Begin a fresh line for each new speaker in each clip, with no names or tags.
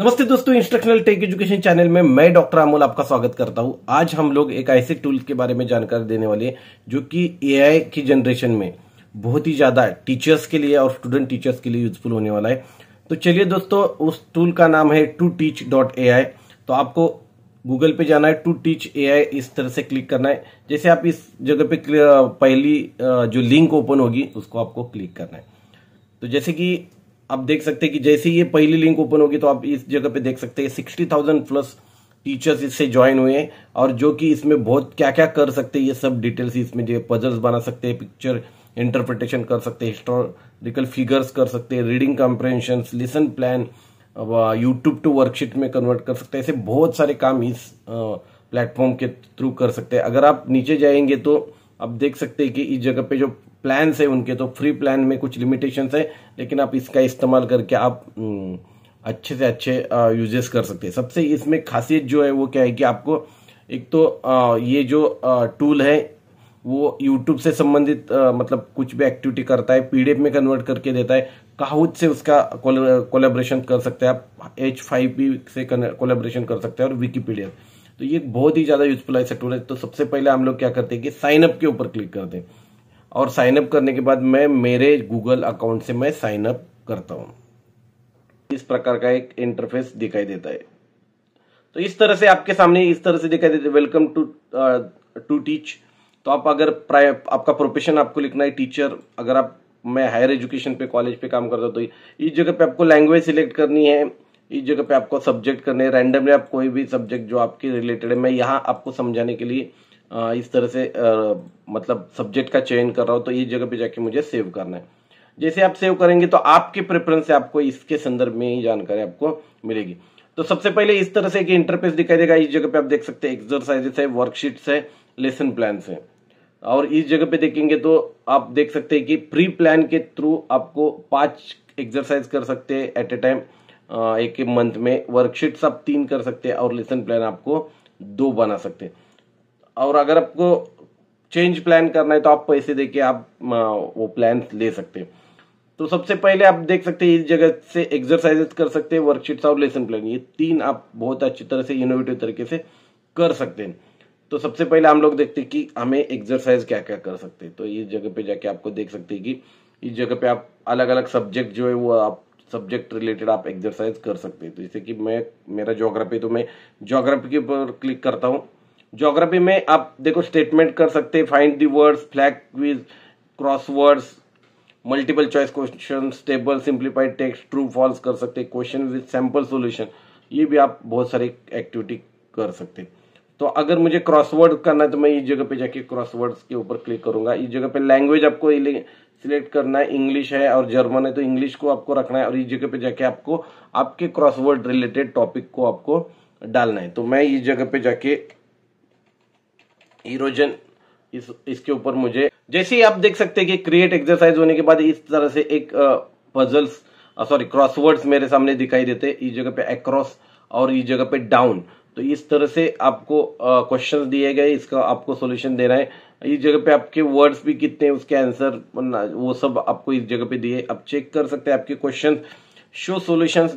नमस्ते दोस्तों instructional take education channel में मैं डॉक्टर अमोल आपका स्वागत करता हूं आज हम लोग एक ऐसे टूल के बारे में जानकारी देने वाले जो कि एआई की जनरेशन में बहुत ही ज्यादा टीचर्स के लिए और स्टूडेंट टीचर्स के लिए यूजफुल होने वाला है तो चलिए दोस्तों उस टूल का नाम है to teach dot A I तो आपको गूगल पे जाना है टू टीच ए आई इस तरह से क्लिक करना है जैसे आप इस जगह पे पहली जो लिंक ओपन होगी उसको आपको क्लिक करना है तो जैसे कि आप देख सकते हैं कि जैसे ये पहली लिंक ओपन होगी तो आप इस जगह पे देख सकते हैं सिक्सटी थाउजेंड प्लस टीचर्स इससे ज्वाइन हुए हैं और जो कि इसमें बहुत क्या क्या कर सकते हैं ये सब डिटेल्स इसमें जो पजल्स बना सकते हैं पिक्चर इंटरप्रिटेशन कर सकते हैं हिस्टोरिकल फिगर्स कर सकते हैं reading comprehension lesson plan YouTube to worksheet में कन्वर्ट कर सकते हैं ऐसे बहुत सारे काम इस प्लेटफॉर्म के थ्रू कर सकते हैं अगर आप नीचे जाएंगे तो आप देख सकते हैं कि इस जगह पे जो प्लान्स है उनके तो फ्री प्लान में कुछ लिमिटेशंस है लेकिन आप इसका इस्तेमाल करके आप हम्म, अच्छे से अच्छे यूजेस कर सकते हैं सबसे इसमें खासियत जो है वो क्या है कि आपको एक तो आ, ये जो टूल है वो यूट्यूब से संबंधित मतलब कुछ भी एक्टिविटी करता है पीडीएफ में कन्वर्ट करके देता है काहुत से उसका कोलेब्रेशन कर सकते हैं आप एच फाइव पी से कोलेब्रेशन कर सकते हैं और विकीपीडिया तो ये बहुत ही ज़्यादा यूजफुल है टूल है तो सबसे पहले हम लोग क्या करते हैं कि साइन अप के ऊपर क्लिक करते हैं और साइनअप करने के बाद मैं मेरे गूगल अकाउंट से मैं साइनअप करता हूँ इस प्रकार का एक इंटरफेस दिखाई देता है तो इस तरह से आपके सामने इस तरह से दिखाई देते वेलकम टू टू टीच तो आप अगर आपका प्रोफेशन आपको लिखना है टीचर अगर आप मैं हायर एजुकेशन पे कॉलेज पे काम करता हूँ तो इस जगह पे आपको लैंग्वेज सिलेक्ट करनी है इस जगह पे आपको सब्जेक्ट करने रैंडमली आप कोई भी सब्जेक्ट जो आपके रिलेटेड है मैं यहाँ आपको समझाने के लिए इस तरह से मतलब सब्जेक्ट का चयन कर रहा हूँ तो इस जगह पे जाके मुझे सेव करना है जैसे आप सेव करेंगे तो आपके प्रेफरेंस से आपको इसके संदर्भ में ही जानकारी आपको मिलेगी तो सबसे पहले इस तरह से एक इंटरफेस दिखाई देगा इस जगह पे आप देख सकते हैं एक्सरसाइजेस है वर्कशीट्स है लेसन प्लान है और इस जगह पे देखेंगे तो आप देख सकते हैं कि प्री प्लान के थ्रू आपको पांच एक्सरसाइज कर सकते हैं एट ए टाइम एक मंथ में वर्कशीट्स आप तीन कर सकते हैं और लेसन प्लान आपको दो बना सकते हैं और अगर आपको चेंज प्लान करना है तो आप पैसे दे के आप वो प्लान ले सकते हैं तो सबसे पहले आप देख सकते हैं इस जगह से एक्सरसाइजेस कर सकते हैं वर्कशीट्स और लेसन प्लान ये तीन आप बहुत अच्छी तरह से इनोवेटिव तरीके से कर सकते हैं तो सबसे पहले हम लोग देखते हैं कि हमें एक्सरसाइज क्या क्या कर सकते हैं तो इस जगह पे जाके आपको देख सकते हैं कि इस जगह पे आप अलग अलग सब्जेक्ट जो है वो आप सब्जेक्ट रिलेटेड आप एक्सरसाइज कर सकते हैं तो जैसे कि मैं मेरा ज्योग्राफी तो मैं ज्योग्राफी के ऊपर क्लिक करता हूँ ज्योग्राफी में आप देखो स्टेटमेंट कर सकते हैं find the words flag cross crosswords multiple choice question table simplified text true false कर सकते हैं क्वेश्चन विद सैम्पल सोल्यूशन ये भी आप बहुत सारी एक्टिविटी कर सकते हैं तो अगर मुझे क्रॉसवर्ड करना है तो मैं इस जगह पे जाके क्रॉसवर्ड्स के ऊपर क्लिक करूंगा इस जगह पे लैंग्वेज आपको सिलेक्ट करना है इंग्लिश है और जर्मन है तो इंग्लिश को आपको रखना है और इस जगह पे जाके आपको आपके क्रॉसवर्ड रिलेटेड टॉपिक को आपको डालना है तो मैं इस जगह पे जाके इरोजन इस इसके ऊपर मुझे जैसे ही आप देख सकते हैं कि क्रिएट एक्सरसाइज होने के बाद इस तरह से एक पजल्स सॉरी क्रॉसवर्ड्स मेरे सामने दिखाई देते इस जगह पे अक्रॉस और इस जगह पे डाउन तो इस तरह से आपको क्वेश्चंस दिए गए इसका आपको सोल्यूशन देना है इस जगह पे आपके वर्ड्स भी कितने उसके आंसर वो सब आपको इस जगह पे दिए आप चेक कर सकते हैं आपके क्वेश्चन शो सोल्यूशन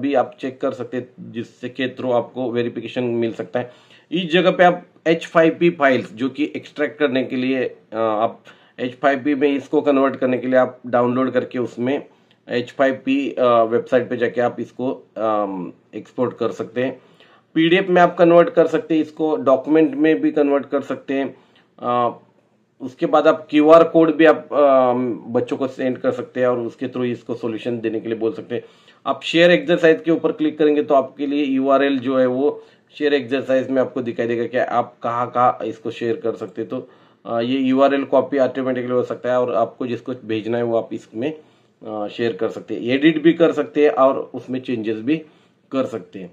भी आप चेक कर सकते हैं जिसके थ्रू आपको वेरिफिकेशन मिल सकता है इस जगह पे आप एच फाइल्स जो कि एक्सट्रैक्ट करने के लिए आप एच में इसको कन्वर्ट करने के लिए आप डाउनलोड करके उसमें एच वेबसाइट पे जाके आप इसको एक्सपोर्ट कर सकते हैं पीडीएफ में आप कन्वर्ट कर सकते हैं इसको डॉक्यूमेंट में भी कन्वर्ट कर सकते हैं उसके बाद आप क्यू आर कोड भी आप बच्चों को सेंड कर सकते हैं और उसके थ्रू इसको सोल्यूशन देने के लिए बोल सकते हैं आप शेयर एक्सरसाइज के ऊपर क्लिक करेंगे तो आपके लिए यू जो है वो शेयर एक्सरसाइज में आपको दिखाई देगा कि आप कहाँ कहाँ इसको शेयर कर सकते तो ये U R L copy automatically हो सकता है और आपको जिसको भेजना है वो आप इसमें शेयर कर सकते हैं एडिट भी कर सकते हैं और उसमें चेंजेस भी कर सकते हैं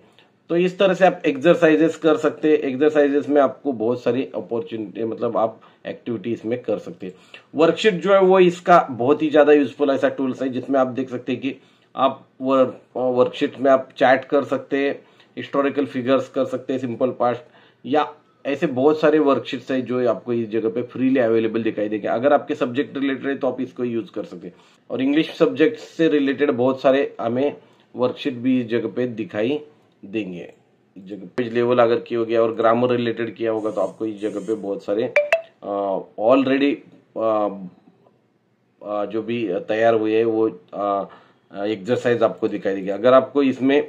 तो इस तरह से आप एक्सरसाइजेस कर सकते हैं एक्सरसाइजेस में आपको बहुत सारी अपॉर्चुनिटी मतलब आप एक्टिविटी इसमें कर सकते हैं वर्कशीट जो है वो इसका बहुत ही ज़्यादा यूजफुल ऐसा टूल्स है जिसमें आप देख सकते हैं कि आप वर्कशीट में आप चैट कर सकते हैं हिस्टोरिकल फिगर्स कर सकते हैं सिंपल पास्ट या ऐसे बहुत सारे वर्कशीट्स हैं जो आपको इस जगह पे फ्रीली अवेलेबल दिखाई देंगे अगर आपके सब्जेक्ट रिलेटेड है तो आप इसको यूज कर सकते हैं और इंग्लिश सब्जेक्ट से रिलेटेड बहुत सारे हमें वर्कशीट भी इस जगह पे दिखाई देंगे जगह पेज लेवल अगर किया हो गया और ग्रामर रिलेटेड किया होगा तो आपको इस जगह पे बहुत सारे ऑलरेडी जो भी तैयार हुए है वो एक्सरसाइज आपको दिखाई देगी अगर आपको इसमें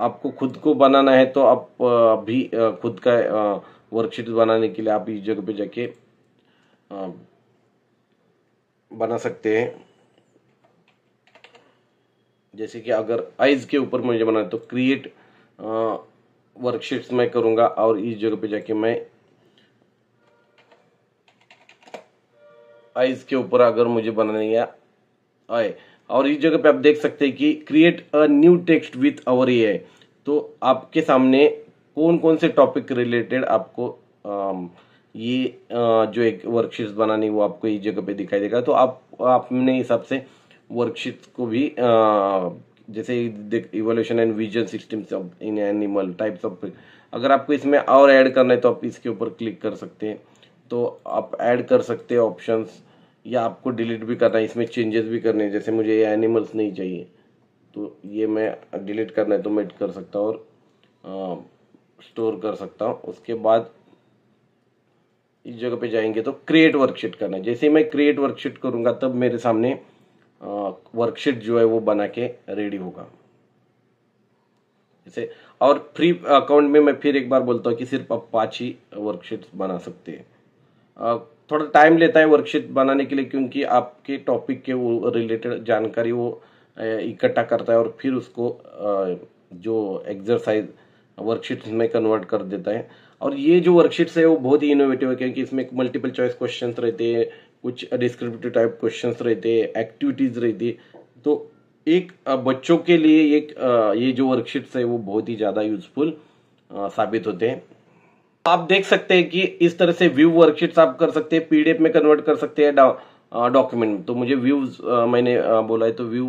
आपको खुद को बनाना है तो आप भी खुद का वर्कशीट बनाने के लिए आप इस जगह पे जाके बना सकते हैं जैसे कि अगर आइज के ऊपर मुझे बनाना है तो क्रिएट वर्कशीट्स मैं करूंगा और इस जगह पे जाके मैं आइज के ऊपर अगर मुझे बनाने आए और इस जगह पे आप देख सकते हैं कि create a new text with our A तो आपके सामने कौन कौन से टॉपिक रिलेटेड आपको आ, ये आ, जो एक वर्कशीट बनानी वो आपको इस जगह पे दिखाई देगा तो आप आपने हिसाब से वर्कशीट को भी आ, जैसे evolution and vision systems of in animal types of अगर आपको इसमें और ऐड करना है तो आप इसके ऊपर क्लिक कर सकते हैं तो आप ऐड कर सकते हैं ऑप्शंस या आपको डिलीट भी करना है इसमें चेंजेस भी करने हैं जैसे मुझे ये एनिमल्स नहीं चाहिए तो ये मैं डिलीट करना है तो मैं कर सकता हूँ और स्टोर कर सकता हूँ उसके बाद इस जगह पे जाएंगे तो क्रिएट वर्कशीट करना है जैसे मैं क्रिएट वर्कशीट करूँगा तब मेरे सामने वर्कशीट जो है वो बना के रेडी होगा जैसे और फ्री अकाउंट में मैं फिर एक बार बोलता हूँ कि सिर्फ आप पाँच ही वर्कशीट बना सकते हैं थोड़ा टाइम लेता है वर्कशीट बनाने के लिए क्योंकि आपके टॉपिक के रिलेटेड जानकारी वो इकट्ठा करता है और फिर उसको जो एक्सरसाइज वर्कशीट्स में कन्वर्ट कर देता है और ये जो वर्कशीट्स है वो बहुत ही इनोवेटिव है क्योंकि इसमें मल्टीपल चॉइस क्वेश्चन रहते हैं कुछ डिस्क्रिप्टिव टाइप क्वेश्चन रहते हैं एक्टिविटीज़ रहती है तो एक बच्चों के लिए एक ये जो वर्कशीट्स है वो बहुत ही ज़्यादा यूजफुल साबित होते हैं तो आप देख सकते हैं कि इस तरह से व्यू वर्कशीट आप कर सकते हैं पीडीएफ में कन्वर्ट कर सकते हैं डॉक्यूमेंट तो मुझे व्यूज मैंने बोला है तो व्यू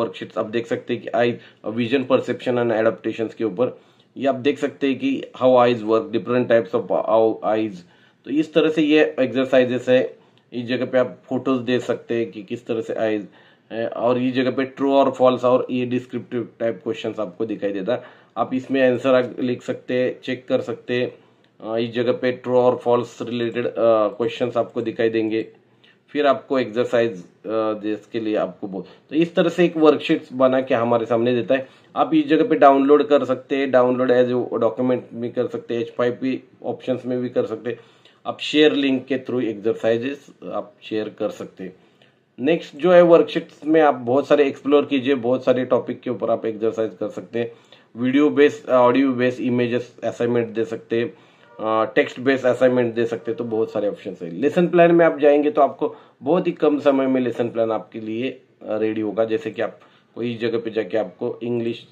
वर्कशीट आप देख सकते हैं कि eye vision perception and adaptation के ऊपर ये आप देख सकते हैं कि how eyes work different types of how eyes तो इस तरह से ये एक्सरसाइजेस है इस जगह पे आप फोटोज दे सकते हैं कि किस तरह से है और ये जगह पे ट्रू और फॉल्स और ये डिस्क्रिप्टिव टाइप क्वेश्चंस आपको दिखाई देता है आप इसमें आंसर लिख सकते हैं चेक कर सकते हैं इस जगह पे ट्रू और फॉल्स रिलेटेड क्वेश्चन आपको दिखाई देंगे फिर आपको एक्सरसाइज जिसके लिए आपको तो इस तरह से एक वर्कशीट बना के हमारे सामने देता है आप इस जगह पे डाउनलोड कर सकते हैं डाउनलोड एज डॉक्यूमेंट भी कर सकते हैं एच फाइव भी ऑप्शन में भी कर सकते आप शेयर लिंक के थ्रू एक्सरसाइजेस आप शेयर कर सकते हैं नेक्स्ट जो है वर्कशीट्स में आप बहुत सारे एक्सप्लोर कीजिए बहुत सारे टॉपिक के ऊपर आप एक्सरसाइज कर सकते हैं video based audio based images assignment दे सकते हैं टेक्स्ट बेस्ड असाइनमेंट दे सकते तो बहुत सारे ऑप्शन है लेसन प्लान में आप जाएंगे तो आपको बहुत ही कम समय में लेसन प्लान आपके लिए रेडी होगा जैसे कि आप कोई जगह पे जाके आपको इंग्लिश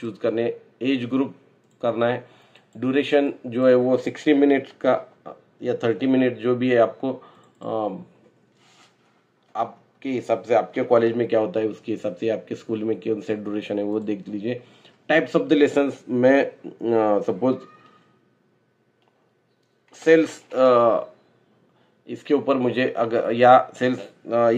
चूज करने एज ग्रुप करना है ड्यूरेशन जो है वो सिक्सटी मिनट का या थर्टी मिनट जो भी है आपको आपके हिसाब से आपके कॉलेज में क्या होता है उसके हिसाब से आपके स्कूल में कौन से ड्यूरेशन है वो देख लीजिए टाइप्स ऑफ द लेसन मैं सपोज सेल्स इसके ऊपर मुझे अगर या सेल्स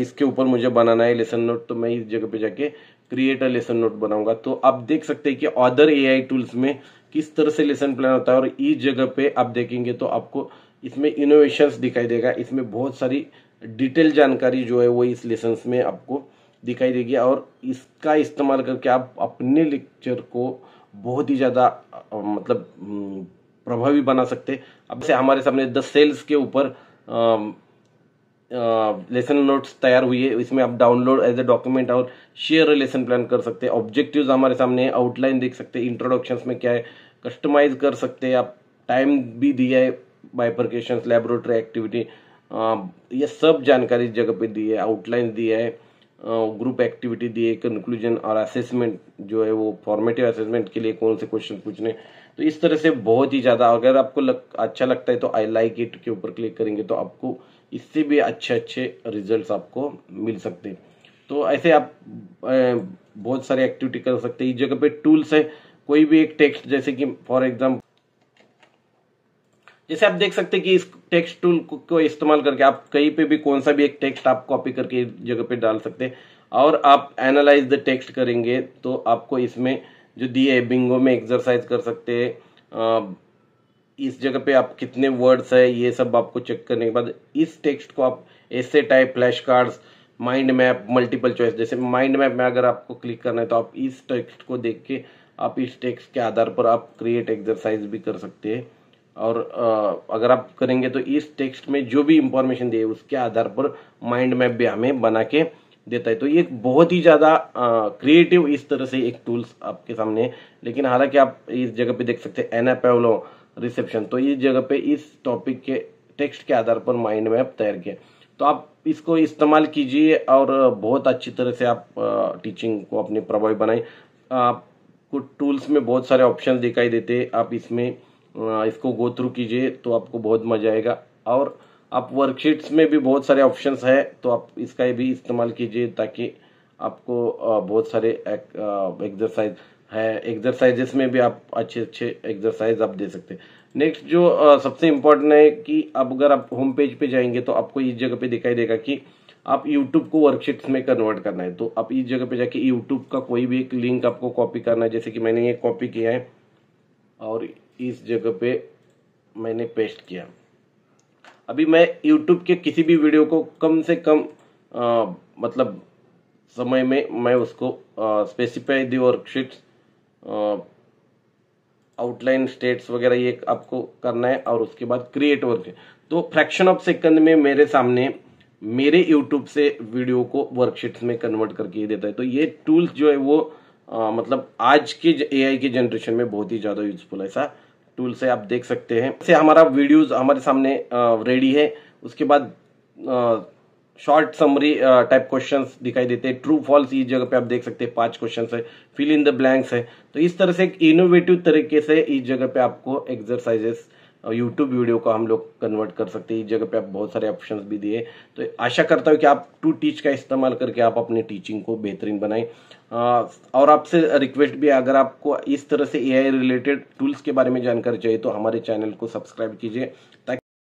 इसके ऊपर मुझे बनाना है लेसन नोट तो मैं इस जगह पे जाके क्रिएट अ लेसन नोट बनाऊंगा तो आप देख सकते हैं कि अदर एआई टूल्स में किस तरह से लेसन प्लान होता है और इस जगह पे आप देखेंगे तो आपको इसमें इनोवेशन दिखाई देगा इसमें बहुत सारी डिटेल जानकारी जो है वो इस लेसन में आपको दिखाई देगी और इसका इस्तेमाल करके आप अपने लेक्चर को बहुत ही ज़्यादा मतलब हम्म, प्रभावी बना सकते अब से हमारे सामने दस सेल्स के ऊपर लेसन नोट्स तैयार हुई है इसमें आप डाउनलोड एज ए डॉक्यूमेंट और शेयर लेसन प्लान कर सकते हैं ऑब्जेक्टिव्स हमारे सामने आउटलाइन देख सकते हैं इंट्रोडक्शन में क्या है कस्टमाइज कर सकते हैं आप टाइम भी दिया है बाइपरकेशन लेबोरेटरी एक्टिविटी ये सब जानकारी इस जगह पे दी है आउटलाइन दिया है ग्रुप एक्टिविटी दी है कंक्लूजन और असेसमेंट जो है वो फॉर्मेटिव असेसमेंट के लिए कौन से क्वेश्चन पूछने तो इस तरह से बहुत ही ज़्यादा अगर आपको लग, अच्छा लगता है तो आई लाइक इट के ऊपर क्लिक करेंगे तो आपको इससे भी अच्छे अच्छे रिजल्ट आपको मिल सकते हैं तो ऐसे आप बहुत सारी एक्टिविटी कर सकते हैं इस जगह पे टूल्स है कोई भी एक टेक्स्ट जैसे कि फॉर एग्जाम्पल जैसे आप देख सकते हैं कि इस टेक्स्ट टूल को इस्तेमाल करके आप कहीं पे भी कौन सा भी एक टेक्स्ट आप कॉपी करके जगह पे डाल सकते हैं और आप एनालाइज द टेक्स्ट करेंगे तो आपको इसमें जो दिए है बिंगो में एक्सरसाइज कर सकते हैं इस जगह पे आप कितने वर्ड्स है ये सब आपको चेक करने के बाद इस टेक्स्ट को आप ऐसे type flash cards mind map multiple choice जैसे माइंड मैप में अगर आपको क्लिक करना है तो आप इस टेक्स्ट को देख के आप इस टेक्स्ट के आधार पर आप क्रिएट एक्सरसाइज भी कर सकते हैं और आ, अगर आप करेंगे तो इस टेक्स्ट में जो भी इंफॉर्मेशन दिए उसके आधार पर माइंड मैप भी हमें बना के देता है तो ये बहुत ही ज़्यादा क्रिएटिव इस तरह से एक टूल्स आपके सामने लेकिन हालांकि आप इस जगह पे देख सकते हैं एना पेवलो रिसेप्शन तो इस जगह पे इस टॉपिक के टेक्स्ट के आधार पर माइंड मैप तैयार किया तो आप इसको इस्तेमाल कीजिए और बहुत अच्छी तरह से आप टीचिंग को अपने प्रभावी बनाए आपको टूल्स में बहुत सारे ऑप्शन दिखाई देते आप इसमें इसको गो थ्रू कीजिए तो आपको बहुत मजा आएगा और आप वर्कशीट्स में भी बहुत सारे ऑप्शंस है तो आप इसका भी इस्तेमाल कीजिए ताकि आपको बहुत सारे एक्सरसाइज है एक्सरसाइजेस में भी आप अच्छे अच्छे एक्सरसाइज आप दे सकते हैं नेक्स्ट जो सबसे इम्पोर्टेंट है कि आप अगर आप होम पेज पे जाएंगे तो आपको इस जगह पे दिखाई देगा कि आप यूट्यूब को वर्कशीट्स में कन्वर्ट करना है तो आप इस जगह पे जाके यूट्यूब का कोई भी एक लिंक आपको कॉपी करना है जैसे कि मैंने ये कॉपी किया है और इस जगह पे मैंने पेस्ट किया अभी मैं यूट्यूब के किसी भी वीडियो को कम से कम आ, मतलब समय में मैं उसको specify the worksheets outline states वगैरह ये आपको करना है और उसके बाद क्रिएट वर्क तो फ्रैक्शन ऑफ सेकंड में मेरे सामने मेरे यूट्यूब से वीडियो को वर्कशीट्स में कन्वर्ट करके देता है तो ये टूल्स जो है वो आ, मतलब आज के ए आई के जनरेशन में बहुत ही ज़्यादा यूजफुल है ऐसा टूल से आप देख सकते हैं इससे हमारा वीडियोस हमारे सामने रेडी है उसके बाद शॉर्ट समरी टाइप क्वेश्चंस दिखाई देते हैं ट्रू फॉल्स इस जगह पे आप देख सकते हैं पांच क्वेश्चंस है फिल इन द ब्लैंक्स है तो इस तरह से एक इनोवेटिव तरीके से इस जगह पे आपको एक्सरसाइजेस यूट्यूब वीडियो को हम लोग कन्वर्ट कर सकते हैं इस जगह पे आप बहुत सारे ऑप्शंस भी दिए तो आशा करता हूँ कि आप टू टीच का इस्तेमाल करके आप अपने टीचिंग को बेहतरीन बनाएं और आपसे रिक्वेस्ट भी अगर आपको इस तरह से एआई रिलेटेड टूल्स के बारे में जानकारी चाहिए तो हमारे चैनल को सब्सक्राइब कीजिए